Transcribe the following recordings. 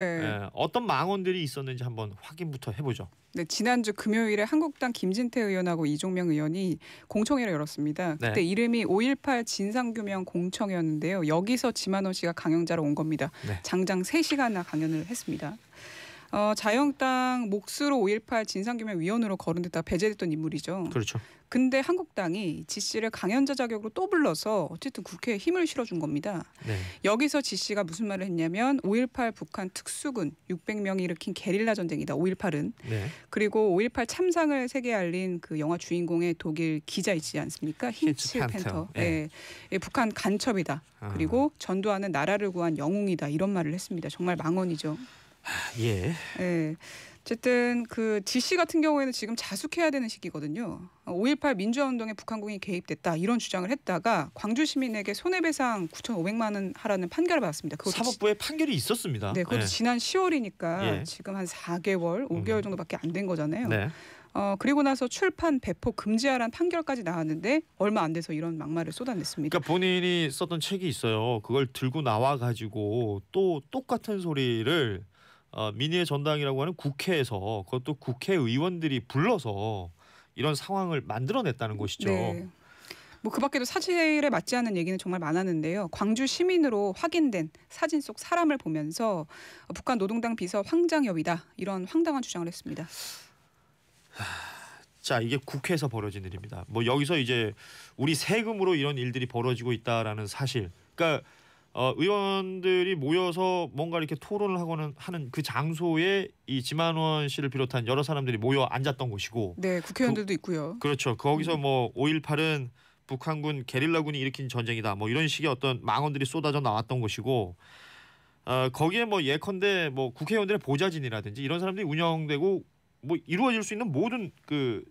네. 예, 어떤 망언들이 있었는지 한번 확인부터 해보죠. 네, 지난주 금요일에 한국당 김진태 의원하고 이종명 의원이 공청회를 열었습니다. 네. 그때 네. 이름이 5.18 진상규명 공청회였는데요. 여기서 지만호 씨가 강연자로 온 겁니다. 네. 장장 3시간이나 강연을 했습니다. 어, 자영당 몫으로 5.18 진상규명 위원으로 거론됐다 배제됐던 인물이죠. 그렇죠. 근데 한국당이 지 씨를 강연자 자격으로 또 불러서 어쨌든 국회에 힘을 실어준 겁니다. 네. 여기서 지 씨가 무슨 말을 했냐면 5.18 북한 특수군 600명이 일으킨 게릴라 전쟁이다. 5.18은 네. 그리고 5.18 참상을 세계에 알린 그 영화 주인공의 독일 기자 있지 않습니까? 힌츠 팬터. 네. 예. 예. 북한 간첩이다. 아. 그리고 전두환은 나라를 구한 영웅이다. 이런 말을 했습니다. 정말 망언이죠. 아, 예. 예. 어쨌든 그 지씨 같은 경우에는 지금 자숙해야 되는 시기거든요. 5.18 아, 민주화운동에 북한군이 개입됐다 이런 주장을 했다가 광주 시민에게 손해배상 9,500만 원 하라는 판결을 받았습니다. 사법부의 지, 판결이 있었습니다. 네, 그것도 예. 지난 10월이니까 예. 지금 한 4개월, 5개월 음. 정도밖에 안 된 거잖아요. 네. 어, 그리고 나서 출판 배포 금지하라는 판결까지 나왔는데 얼마 안 돼서 이런 막말을 쏟아냈습니다. 그러니까 본인이 썼던 책이 있어요. 그걸 들고 나와 가지고 또 똑같은 소리를 어, 민의의 전당이라고 하는 국회에서 그것도 국회의원들이 불러서 이런 상황을 만들어냈다는 음, 것이죠. 네. 뭐그 밖에도 사실에 맞지 않는 얘기는 정말 많았는데요. 광주 시민으로 확인된 사진 속 사람을 보면서 어, 북한 노동당 비서 황장엽이다 이런 황당한 주장을 했습니다. 자 이게 국회에서 벌어진 일입니다. 뭐 여기서 이제 우리 세금으로 이런 일들이 벌어지고 있다라는 사실. 그러니까 어, 의원들이 모여서 뭔가 이렇게 토론을 하고는 하는 그 장소에 이 지만원 씨를 비롯한 여러 사람들이 모여 앉았던 곳이고 네 국회의원들도 그, 있고요. 그렇죠. 거기서 음. 뭐 5.18은 북한군 게릴라군이 일으킨 전쟁이다. 뭐 이런 식의 어떤 망언들이 쏟아져 나왔던 곳이고 어, 거기에 뭐 예컨대 뭐 국회의원들의 보좌진이라든지 이런 사람들이 운영되고 뭐 이루어질 수 있는 모든 그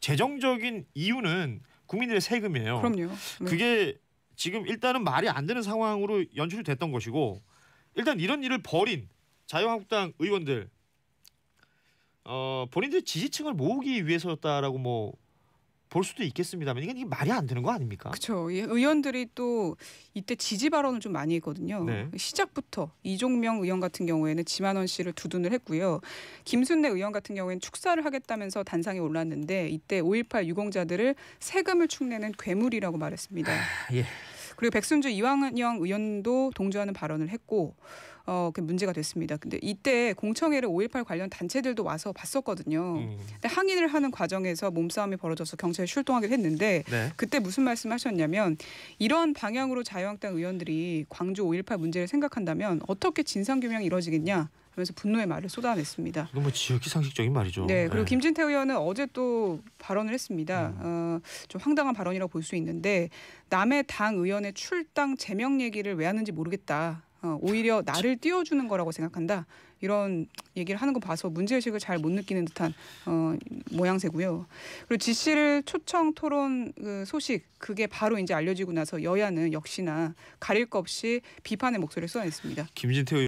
재정적인 이유는 국민들의 세금이에요. 그럼요. 네. 그게 지금 일단은 말이 안 되는 상황으로 연출이 됐던 것이고 일단 이런 일을 벌인 자유한국당 의원들 어 본인들 지지층을 모으기 위해서였다라고 뭐볼 수도 있겠습니다만 이게 말이 안 되는 거 아닙니까? 그렇죠. 의원들이 또 이때 지지 발언을 좀 많이 했거든요. 네. 시작부터 이종명 의원 같은 경우에는 지만원 씨를 두둔을 했고요. 김순례 의원 같은 경우에는 축사를 하겠다면서 단상에 올랐는데 이때 5.18 유공자들을 세금을 축내는 괴물이라고 말했습니다. 하, 아, 예. 그리고 백순주 이왕영 의원도 동조하는 발언을 했고 어, 그 문제가 됐습니다. 근데 이때 공청회를 5.18 관련 단체들도 와서 봤었거든요. 음. 근데 항의를 하는 과정에서 몸싸움이 벌어져서 경찰이 출동하기로 했는데 네. 그때 무슨 말씀하셨냐면 이런 방향으로 자유한국당 의원들이 광주 5.18 문제를 생각한다면 어떻게 진상규명이 이루어지겠냐 그러서 분노의 말을 쏟아냈습니다. 너무 뭐 지극상식적인 말이죠. 네, 그리고 네. 김진태 의원은 어제 또 발언을 했습니다. 음. 어, 좀 황당한 발언이라고 볼 수 있는데 남의 당 의원의 출당 제명 얘기를 왜 하는지 모르겠다. 어, 오히려 아, 나를 띄워주는 거라고 생각한다. 이런 얘기를 하는 거 봐서 문제의식을 잘 못 느끼는 듯한 어, 모양새고요. 그리고 지 씨를 초청 토론 그 소식 그게 바로 이제 알려지고 나서 여야는 역시나 가릴 것 없이 비판의 목소리를 쏟아냈습니다. 김진태